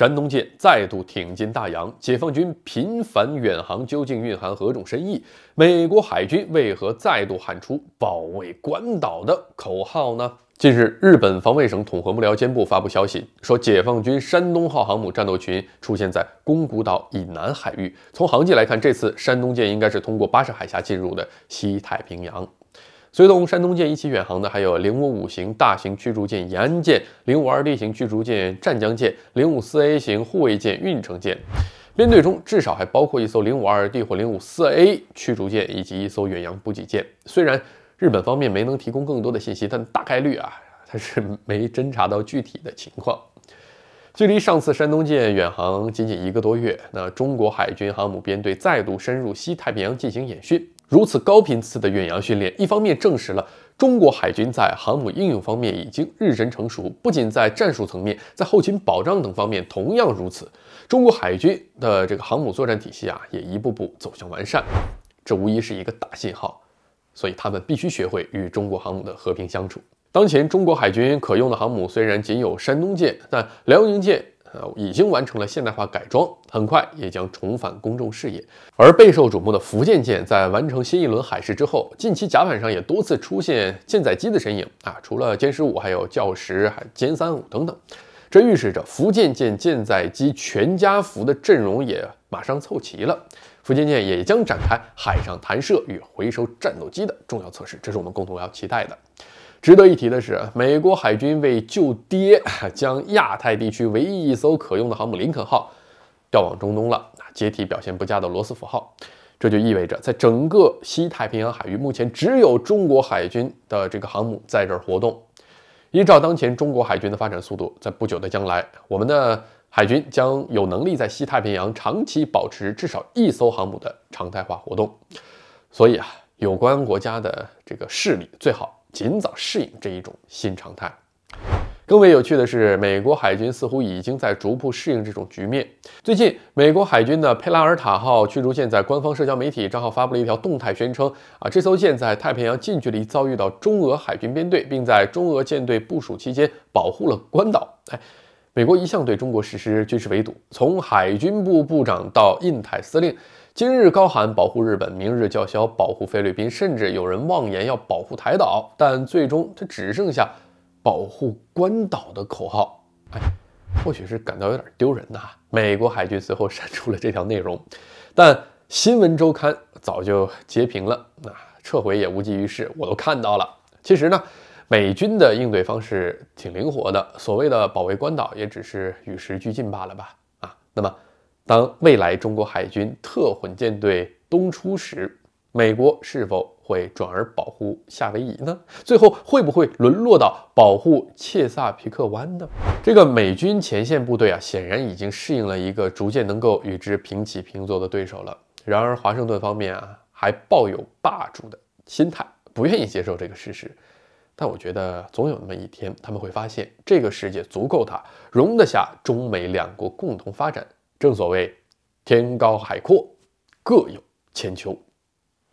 山东舰再度挺进大洋，解放军频繁远航究竟蕴含何种深意？美国海军为何再度喊出保卫关岛的口号呢？近日，日本防卫省统合幕僚监部发布消息，说解放军山东号航母战斗群出现在宫古岛以南海域。从航迹来看，这次山东舰应该是通过巴士海峡进入的西太平洋。随同山东舰一起远航的还有055型大型驱逐舰延安舰、052D 型驱逐舰湛江舰、054A 型护卫舰运城舰。编队中至少还包括一艘 052D 或 054A 驱逐舰以及一艘远洋补给舰。虽然日本方面没能提供更多的信息，但大概率啊，他是没侦查到具体的情况。距离上次山东舰远航仅仅一个多月，那中国海军航母编队再度深入西太平洋进行演训。如此高频次的远洋训练，一方面证实了中国海军在航母应用方面已经日臻成熟，不仅在战术层面，在后勤保障等方面同样如此。中国海军的这个航母作战体系啊，也一步步走向完善，这无疑是一个大信号。所以他们必须学会与中国航母的和平相处。当前中国海军可用的航母虽然仅有山东舰，但辽宁舰。啊，已经完成了现代化改装，很快也将重返公众视野。而备受瞩目的福建舰，在完成新一轮海试之后，近期甲板上也多次出现舰载机的身影啊，除了歼十五，还有教十、还歼三五等等。这预示着福建舰舰载机全家福的阵容也马上凑齐了，福建舰也将展开海上弹射与回收战斗机的重要测试，这是我们共同要期待的。值得一提的是，美国海军为救爹，将亚太地区唯一一艘可用的航母林肯号调往中东了，接替表现不佳的罗斯福号。这就意味着，在整个西太平洋海域，目前只有中国海军的这个航母在这儿活动。依照当前中国海军的发展速度，在不久的将来，我们的海军将有能力在西太平洋长期保持至少一艘航母的常态化活动。所以啊，有关国家的这个势力最好。尽早适应这一种新常态。更为有趣的是，美国海军似乎已经在逐步适应这种局面。最近，美国海军的佩拉尔塔号驱逐舰在官方社交媒体账号发布了一条动态，宣称啊，这艘舰在太平洋近距离遭遇到中俄海军编队，并在中俄舰队部署期间保护了关岛。哎，美国一向对中国实施军事围堵，从海军部部长到印太司令。今日高喊保护日本，明日叫嚣保护菲律宾，甚至有人妄言要保护台岛，但最终他只剩下保护关岛的口号。哎，或许是感到有点丢人呐。美国海军随后删除了这条内容，但《新闻周刊》早就截屏了，那撤回也无济于事，我都看到了。其实呢，美军的应对方式挺灵活的，所谓的保卫关岛也只是与时俱进罢了吧？啊，那么。当未来中国海军特混舰队东出时，美国是否会转而保护夏威夷呢？最后会不会沦落到保护切萨皮克湾呢？这个美军前线部队啊，显然已经适应了一个逐渐能够与之平起平坐的对手了。然而华盛顿方面啊，还抱有霸主的心态，不愿意接受这个事实。但我觉得总有那么一天，他们会发现这个世界足够大，容得下中美两国共同发展。正所谓，天高海阔，各有千秋。